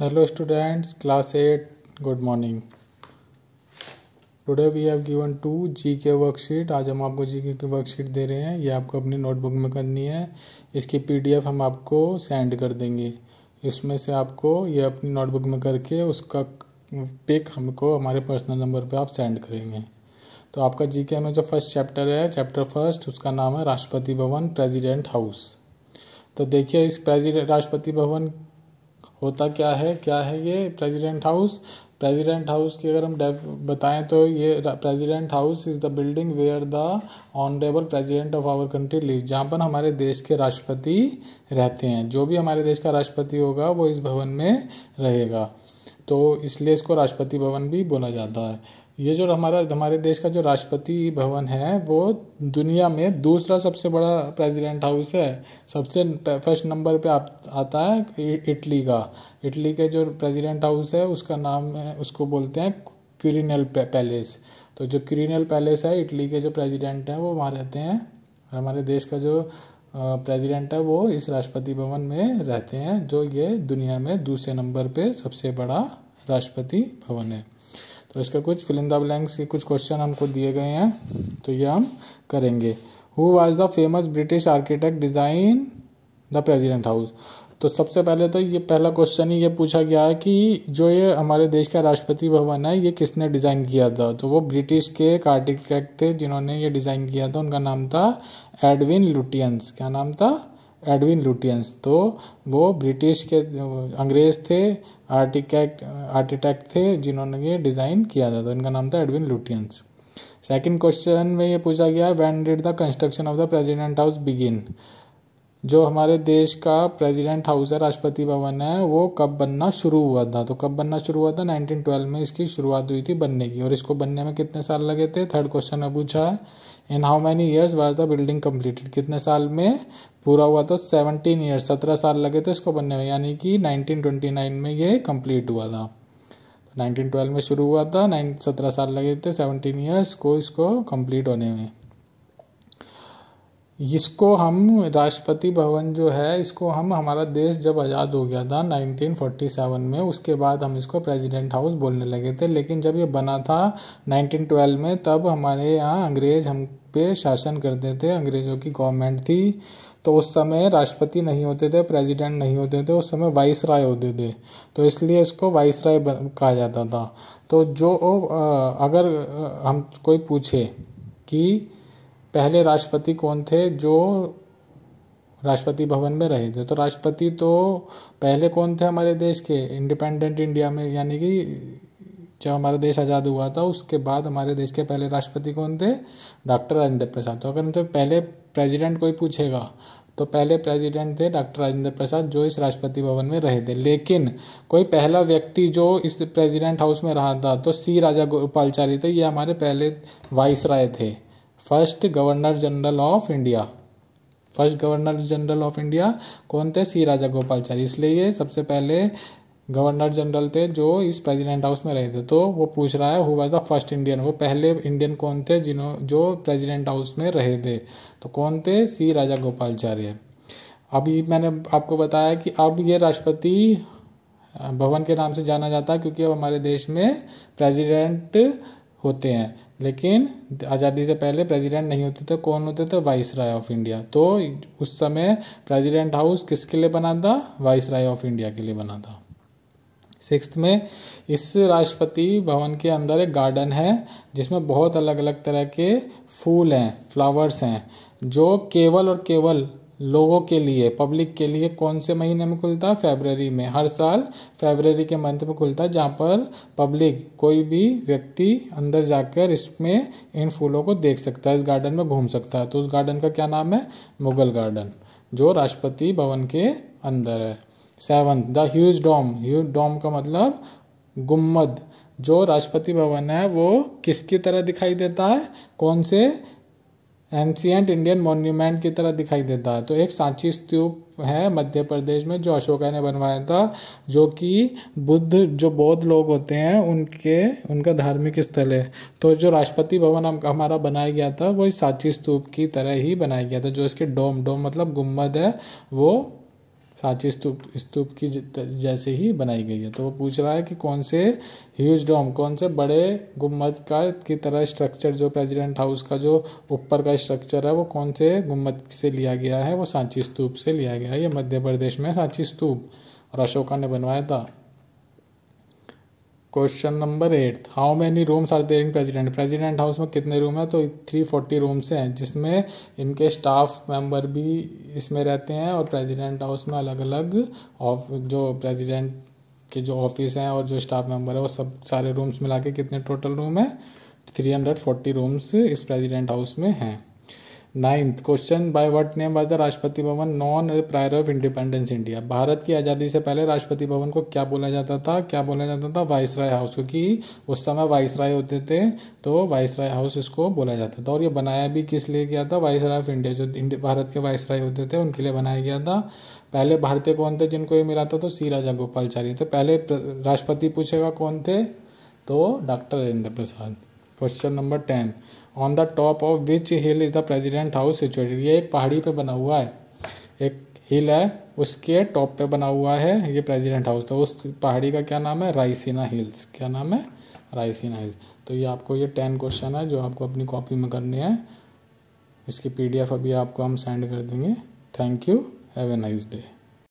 hello students class eight good morning today we have given to G K worksheet आज हम आपको जी की worksheet दे रहे हैं ये आपको अपनी नोटबुक में करनी है इसकी पीडीएफ हम आपको सेंड कर देंगे इसमें से आपको ये अपनी नोटबुक में करके उसका पिक हमको हमारे पर्सनल नंबर पे आप सेंड करेंगे तो आपका जी में जो फर्स्ट चैप्टर है चैप्टर फर्स्ट उसका नाम है राष्ट्रपति भवन प्रेजिडेंट हाउस तो देखिए इस प्रेजिडेंट राष्ट्रपति भवन होता क्या है क्या है ये प्रेसिडेंट हाउस प्रेसिडेंट हाउस की अगर हम बताएं तो ये president house is the building where the honourable president of our country live जहाँ पर हमारे देश के राष्ट्रपति रहते हैं जो भी हमारे देश का राष्ट्रपति होगा वो इस भवन में रहेगा तो इसलिए इसको राष्ट्रपति भवन भी बोला जाता है ये जो हमारा हमारे देश का जो राष्ट्रपति भवन है वो दुनिया में दूसरा सबसे बड़ा प्रेसिडेंट हाउस है सबसे फर्स्ट नंबर पे आप आता है इटली का इटली के जो प्रेसिडेंट हाउस है उसका नाम है उसको बोलते हैं क्यूरिनल पैलेस तो जो क्यूरिनल पैलेस है इटली के जो प्रेसिडेंट हैं वो वहाँ रहते हैं और हमारे देश का जो प्रेसिडेंट है वो इस राष्ट्रपति भवन में रहते हैं जो ये दुनिया में दूसरे नंबर पे सबसे बड़ा राष्ट्रपति भवन है तो इसका कुछ फिलिंदा ब्लैंक्स के कुछ क्वेश्चन हमको दिए गए हैं तो ये हम करेंगे who was the famous British architect design the president house तो सबसे पहले तो ये पहला क्वेश्चन ही ये पूछा गया है कि जो ये हमारे देश का राष्ट्रपति भवन है ये किसने डिज़ाइन किया था तो वो ब्रिटिश के एक आर्किटेक्ट थे जिन्होंने ये डिज़ाइन किया था उनका नाम था एडविन लुटियंस क्या नाम था एडविन लुटियंस तो वो ब्रिटिश के अंग्रेज थे आर्टिटेक्ट आर्किटेक्ट थे जिन्होंने ये डिज़ाइन किया था तो इनका नाम था एडविन लुटियंस सेकंड क्वेश्चन में ये पूछा गया when did the construction of the president house begin जो हमारे देश का प्रेसिडेंट हाउस है राष्ट्रपति भवन है वो कब बनना शुरू हुआ था तो कब बनना शुरू हुआ था 1912 में इसकी शुरुआत हुई थी बनने की और इसको बनने में कितने साल लगे थे थर्ड क्वेश्चन में पूछा है in how many years was the building completed कितने साल में पूरा हुआ था सेवनटीन ईयर्स सत्रह साल लगे थे इसको बनने में यानी कि नाइनटीन में ये कम्प्लीट हुआ था नाइनटीन में शुरू हुआ था नाइन सत्रह साल लगे थे सेवनटीन ईयर्स को इसको कम्प्लीट होने में इसको हम राष्ट्रपति भवन जो है इसको हम हमारा देश जब आज़ाद हो गया था 1947 में उसके बाद हम इसको प्रेसिडेंट हाउस बोलने लगे थे लेकिन जब ये बना था 1912 में तब हमारे यहाँ अंग्रेज़ हम पे शासन करते थे अंग्रेज़ों की गवर्नमेंट थी तो उस समय राष्ट्रपति नहीं होते थे प्रेसिडेंट नहीं होते थे उस समय वाइस राय होते थे तो इसलिए इसको वाइस राय कहा जाता था तो जो अगर हम कोई पूछे कि पहले राष्ट्रपति कौन थे जो राष्ट्रपति भवन में रहे थे तो राष्ट्रपति तो पहले कौन थे हमारे देश के इंडिपेंडेंट इंडिया में यानी कि जब हमारा देश आज़ाद हुआ था उसके बाद हमारे देश के पहले राष्ट्रपति कौन थे डॉक्टर राजेंद्र प्रसाद तो अगर उनसे तो पहले प्रेसिडेंट कोई पूछेगा तो पहले प्रेसिडेंट थे डॉक्टर राजेंद्र प्रसाद जो इस राष्ट्रपति भवन में रहे थे लेकिन कोई पहला व्यक्ति जो इस प्रेसिडेंट हाउस में रहा था तो सी राजा गोपालचारी थे ये हमारे पहले वाइस राय थे first governor general of India first governor general of India कौन थे सी राजा गोपालचारी इसलिए ये सबसे पहले गवर्नर जनरल थे जो इस प्रेसिडेंट हाउस में रहे थे तो वो पूछ रहा है who was the first Indian वो पहले इंडियन कौन थे जिन्हों जो प्रेसिडेंट हाउस में रहे थे तो कौन थे सी राजा गोपालचार्य अभी मैंने आपको बताया कि अब ये राष्ट्रपति भवन के नाम से जाना जाता है क्योंकि अब हमारे देश में प्रेसिडेंट होते हैं लेकिन आज़ादी से पहले प्रेसिडेंट नहीं होते थे तो कौन होते थे वाइस राय ऑफ इंडिया तो उस समय प्रेसिडेंट हाउस किसके लिए बना था वाइस राय ऑफ इंडिया के लिए बना था सिक्स में इस राष्ट्रपति भवन के अंदर एक गार्डन है जिसमें बहुत अलग अलग तरह के फूल हैं फ्लावर्स हैं जो केवल और केवल लोगों के लिए पब्लिक के लिए कौन से महीने में खुलता है फेबररी में हर साल फेबररी के मंथ में खुलता है जहाँ पर पब्लिक कोई भी व्यक्ति अंदर जाकर इसमें इन फूलों को देख सकता है इस गार्डन में घूम सकता है तो उस गार्डन का क्या नाम है मुगल गार्डन जो राष्ट्रपति भवन के अंदर है seven the huge dome huge dome का मतलब गुम्मद जो राष्ट्रपति भवन है वो किसकी तरह दिखाई देता है कौन से एंशियंट इंडियन मॉन्यूमेंट की तरह दिखाई देता है तो एक सांची स्तूप है मध्य प्रदेश में जो अशोका ने बनवाया था जो कि बुद्ध जो बौद्ध लोग होते हैं उनके उनका धार्मिक स्थल है तो जो राष्ट्रपति भवन हम हमारा बनाया गया था वो इस सांची स्तूप की तरह ही बनाया गया था जो इसके डोम डोम मतलब गुम्बद है वो सांची स्तूप स्तूप की जैसे ही बनाई गई है तो वो पूछ रहा है कि कौन से ह्यूज डोम कौन से बड़े गुम्बद का की तरह स्ट्रक्चर जो प्रेसिडेंट हाउस का जो ऊपर का स्ट्रक्चर है वो कौन से गुम्बद से लिया गया है वो सांची स्तूप से लिया गया है ये मध्य प्रदेश में सांची स्तूप और अशोका ने बनवाया था question number eight how many rooms are there in president president house में कितने रूम है तो थ्री फोर्टी रूम्स हैं जिसमें इनके स्टाफ मेंबर भी इसमें रहते हैं और प्रेजिडेंट हाउस में अलग अलग ऑफ जो प्रेजिडेंट के जो ऑफिस हैं और जो स्टाफ मेंबर है वो सब सारे रूम्स मिला के कितने टोटल रूम हैं थ्री हंड्रेड फोर्टी रूम्स इस प्रेजिडेंट हाउस में हैं ninth question by what name was the Rashtrapati Bhavan known prior of independence India Bharat की आज़ादी से पहले राष्ट्रपति भवन को क्या बोला जाता था क्या बोला जाता था वाइस राय हाउस क्योंकि उस समय वाइस राय होते थे तो वाइस राय हाउस इसको बोला जाता था और ये बनाया भी किस लिए गया था वाइस राय ऑफ इंडिया जो भारत के वाइस राय होते थे उनके लिए बनाया गया था पहले भारतीय कौन थे जिनको ये मिला था तो सी राजा गोपालचारी थे पहले राष्ट्रपति पूछेगा कौन थे तो doctor Rajendra Prasad question number ten on the top of which hill is the president house situated ये एक पहाड़ी पे बना हुआ है एक हिल है उसके टॉप पे बना हुआ है ये प्रेजिडेंट हाउस तो उस पहाड़ी का क्या नाम है रायसीना हिल्स क्या नाम है रायसीना हिल्स तो ये आपको ये टेन क्वेश्चन है जो आपको अपनी कॉपी में करने हैं इसकी पीडीएफ अभी आपको हम सेंड कर देंगे thank you have a nice day